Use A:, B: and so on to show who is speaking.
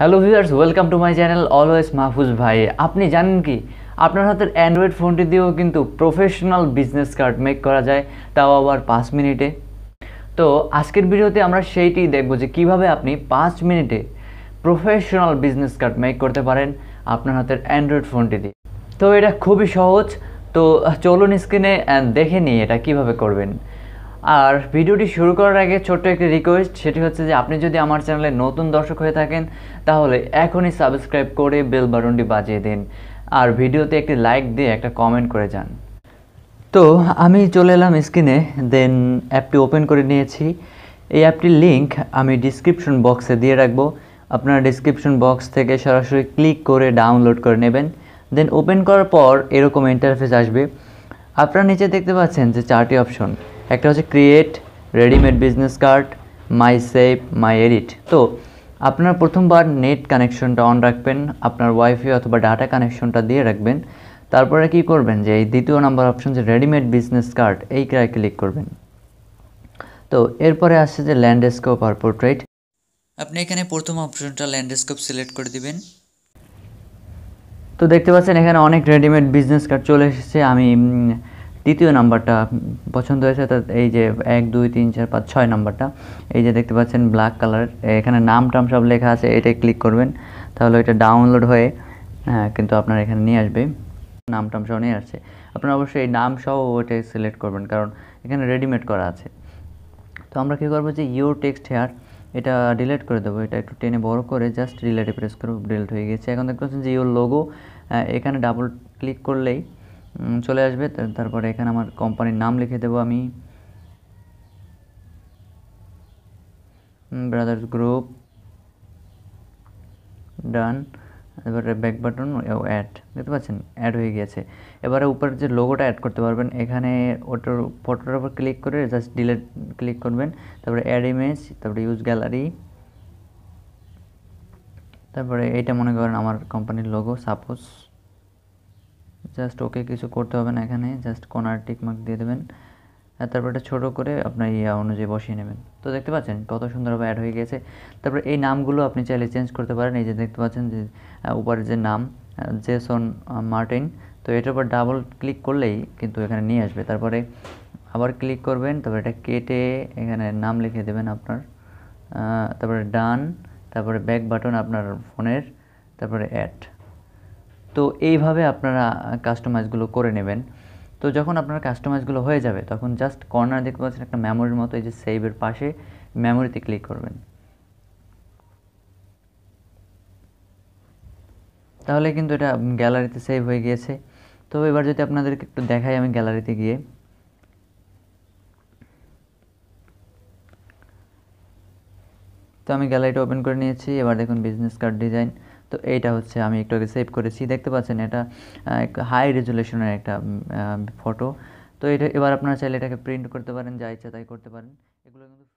A: hello viewers welcome to my channel always Mahfuz ভাই আপনি জানেন কি আপনার হাতের অ্যান্ড্রয়েড ফোনটি দিয়েও কিন্তু প্রফেশনাল বিজনেস কার্ড মেক করা যায় তাও আবার পাঁচ মিনিটে তো আজকের ভিডিওতে আমরা সেইটি দেখব যে কিভাবে আপনি পাঁচ মিনিটে প্রফেশনাল বিজনেস কার্ড মেক করতে পারেন আপনার হাতের অ্যান্ড্রয়েড ফোনটি দিয়ে তো এটা খুবই সহজ তো চলুন স্ক্রিনে দেখে নিই এটা কিভাবে করবেন আর ভিডিওটি শুরু করার আগে ছোট্ট একটি রিকোয়েস্ট সেটি হচ্ছে যে আপনি যদি আমার চ্যানেলে নতুন দর্শক হয়ে থাকেন তাহলে এখনই সাবস্ক্রাইব করে বেল বাটনটি বাজিয়ে দিন আর ভিডিওতে একটি লাইক দিয়ে একটা কমেন্ট করে যান তো আমি চলে এলাম স্ক্রিনে দেন অ্যাপটি ওপেন করে নিয়েছি এই অ্যাপটির লিঙ্ক আমি ডিসক্রিপশন বক্সে দিয়ে রাখবো আপনারা ডিসক্রিপশন বক্স থেকে সরাসরি ক্লিক করে ডাউনলোড করে নেবেন দেন ওপেন করার পর এরকম ইন্টারফেস আসবে আপনারা নিচে দেখতে পাচ্ছেন যে চারটি অপশন একটা হচ্ছে create readymade business card my save my edit তো আপনার প্রথমবার নেট কানেকশনটা অন রাখবেন আপনার ওয়াইফাই অথবা ডাটা কানেকশনটা দিয়ে রাখবেন তারপরে কি করবেন যে এই দ্বিতীয় নাম্বার অপশন যে রেডিমেড বিজনেস কার্ড এই ক্রায় ক্লিক করবেন তো এরপরে আসছে যে ল্যান্ডস্কোপ আর পোর্ট্রেট আপনি এখানে প্রথম অপশনটা ল্যান্ডস্কোপ সিলেক্ট করে দিবেন তো দেখতে পাচ্ছেন এখানে অনেক রেডিমেড বিজনেস কার্ড চলে এসেছে আমি তৃতীয় নাম্বারটা পছন্দ হয়েছে তা এই যে এক দুই তিন চার পাঁচ ছয় নাম্বারটা এই যে দেখতে পাচ্ছেন ব্ল্যাক কালার এখানে নাম টাম সব লেখা আছে এটাই ক্লিক করবেন তাহলে ওইটা ডাউনলোড হয়ে হ্যাঁ কিন্তু আপনার এখানে নিয়ে আসবে নাম টাম সব নিয়ে আসছে আপনারা অবশ্যই এই নাম সহ ওটাই সিলেক্ট করবেন কারণ এখানে রেডিমেড করা আছে তো আমরা কী করবো যে ইউর টেক্সট হেয়ার এটা ডিলেট করে দেবো এটা একটু টেনে বড় করে জাস্ট ডিলেটে প্রেস করবো ডিলেট হয়ে গেছে এখন দেখতে পাচ্ছেন যে ইউর লোগো এখানে ডাবল ক্লিক করলেই চলে আসবে তারপরে এখানে আমার কোম্পানির নাম লিখে দেবো আমি ব্রাদার্স গ্রুপ ডান এবারে ব্যাক বাটন ও অ্যাড দেখতে পাচ্ছেন অ্যাড হয়ে গিয়েছে এবারে উপরের যে লোগোটা অ্যাড করতে পারবেন এখানে ওটার ফটোটার উপর ক্লিক করে জাস্ট ডিলেট ক্লিক করবেন তারপরে অ্যাড ইমেজ তারপরে ইউজ গ্যালারি তারপরে এইটা মনে করেন আমার কোম্পানির লোগো সাপোজ জাস্ট ওকে কিছু করতে হবে না এখানে জাস্ট কোনার টিকমার্ক দিয়ে দেবেন আর তারপর এটা ছোটো করে আপনার ইয়া অনুযায়ী বসিয়ে নেবেন তো দেখতে পাচ্ছেন কত সুন্দরভাবে অ্যাড হয়ে গেছে তারপর এই নামগুলো আপনি চাইলে চেঞ্জ করতে পারেন এই যে দেখতে পাচ্ছেন যে উপরের যে নাম জেসন মার্টিন তো এটার উপর ডাবল ক্লিক করলেই কিন্তু এখানে নিয়ে আসবে তারপরে আবার ক্লিক করবেন তারপরে এটা কেটে এখানে নাম লিখে দেবেন আপনার তারপরে ডান তারপরে ব্যাক বাটন আপনার ফোনের তারপরে অ্যাড তো এইভাবে আপনারা কাস্টমাইজগুলো করে নেবেন তো যখন আপনার কাস্টমাইজগুলো হয়ে যাবে তখন জাস্ট কর্নার দেখতে পাচ্ছেন একটা মেমোরির মতো এই যে সেভের পাশে মেমোরিতে ক্লিক করবেন তাহলে কিন্তু এটা গ্যালারিতে সেভ হয়ে গিয়েছে তো এবার যদি আপনাদেরকে একটু দেখাই আমি গ্যালারিতে গিয়ে তো আমি গ্যালারিটা ওপেন করে নিয়েছি এবার দেখুন বিজনেস কার্ড ডিজাইন তো এইটা হচ্ছে আমি একটু আগে সেভ করেছি দেখতে পাচ্ছেন এটা হাই রেজুলেশনের একটা ফটো তো এটা এবার আপনারা চাইলে এটাকে প্রিন্ট করতে পারেন যা ইচ্ছা তাই করতে পারেন এগুলো কিন্তু